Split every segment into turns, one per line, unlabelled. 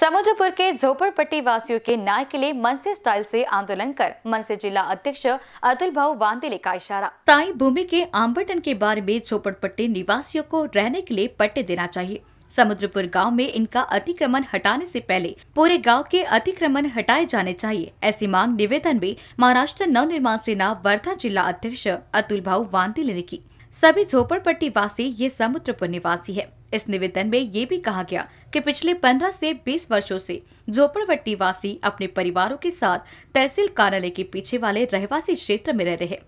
समुद्रपुर के झोपड़पट्टी वासियों के न्याय के लिए मनसे स्टाइल से आंदोलन कर मनसे जिला अध्यक्ष अतुल भाव वांदेले का इशारा ताई भूमि के आमबटन के बारे में झोपड़पट्टी निवासियों को रहने के लिए पट्टे देना चाहिए समुद्रपुर गांव में इनका अतिक्रमण हटाने से पहले पूरे गांव के अतिक्रमण हटाए जाने चाहिए ऐसी मांग निवेदन में महाराष्ट्र नवनिर्माण सेना वर्धा जिला अध्यक्ष अतुल भाव वांदेले ने की सभी झोपड़पट्टी वासी ये समुद्र पर निवासी है इस निवेदन में ये भी कहा गया कि पिछले 15 से 20 वर्षों से झोपड़पट्टी वासी अपने परिवारों के साथ तहसील कार्यालय के पीछे वाले रहवासी क्षेत्र में रह रहे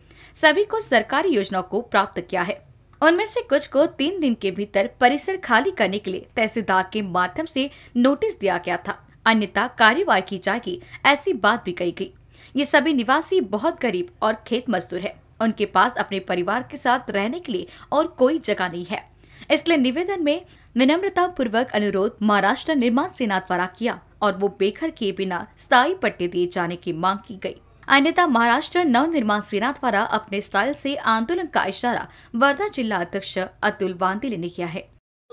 सभी को सरकारी योजनाओं को प्राप्त किया है उनमें से कुछ को तीन दिन के भीतर परिसर खाली करने के लिए तहसीलदार के माध्यम से नोटिस दिया गया था अन्यथा कार्यवाही की जाएगी ऐसी बात भी कही गई ये सभी निवासी बहुत गरीब और खेत मजदूर है उनके पास अपने परिवार के साथ रहने के लिए और कोई जगह नहीं है इसलिए निवेदन में विनम्रता पूर्वक अनुरोध महाराष्ट्र निर्माण सेना द्वारा किया और वो बेघर किए बिना स्थायी पट्टे दिए जाने की मांग की गई अन्यथा महाराष्ट्र नव निर्माण सेना द्वारा अपने स्टाइल से आंदोलन का इशारा वर्धा जिल्हा अध्यक्ष अतुल वांदिले ने किया है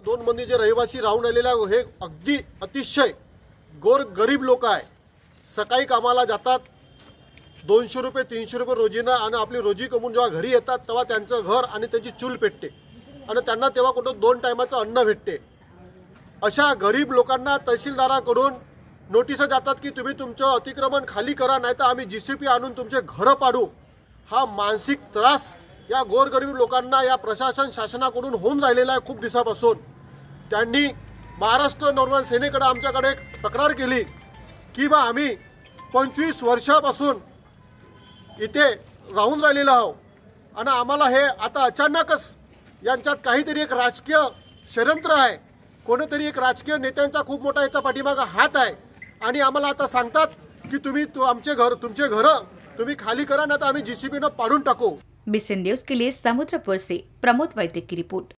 दोन मंदिर जे रहिवासी राहून आलेले हे अगदी अतिशय गोर गरीब लोक आहे सकाळी कामाला जातात दोनशे रुपये तीनशे रुपये रोजीनं आणि आपली रोजी कमवून जेव्हा घरी येतात तेव्हा त्यांचं घर आणि त्यांची चूल पेटते आणि त्यांना तेव्हा कुठं दोन टायमाचं अन्न भेटते अशा गरीब लोकांना तहसीलदाराकडून नोटिस जातात की तुम्ही तुमचं अतिक्रमण खाली करा नाही तर आम्ही जी सी पी आणून तुमचे घरं पाडू हा मानसिक त्रास या गोरगरीब लोकांना या प्रशासन शासनाकडून होऊन राहिलेला आहे खूप दिवसापासून त्यांनी महाराष्ट्र नॉर्मल सेनेकडे आमच्याकडे तक्रार केली की बा आम्ही पंचवीस वर्षापासून इथे राहून राहिलेलो आहो आणि आम्हाला हे आता अचानकच यांच्यात काहीतरी एक राजकीय षडयंत्र आहे कोणीतरी एक राजकीय नेत्यांचा खूप मोठा याचा पाठीमागा हात आहे आणि आम्हाला आता सांगतात की तुम्ही आमचे घर तुमचे घरं तुम्ही खाली करा ना तर आम्ही जीसीबीनं पाडून टाकू
बीसीएन न्यूज के लिए समुद्रपूर से प्रमोद वैद्य की रिपोर्ट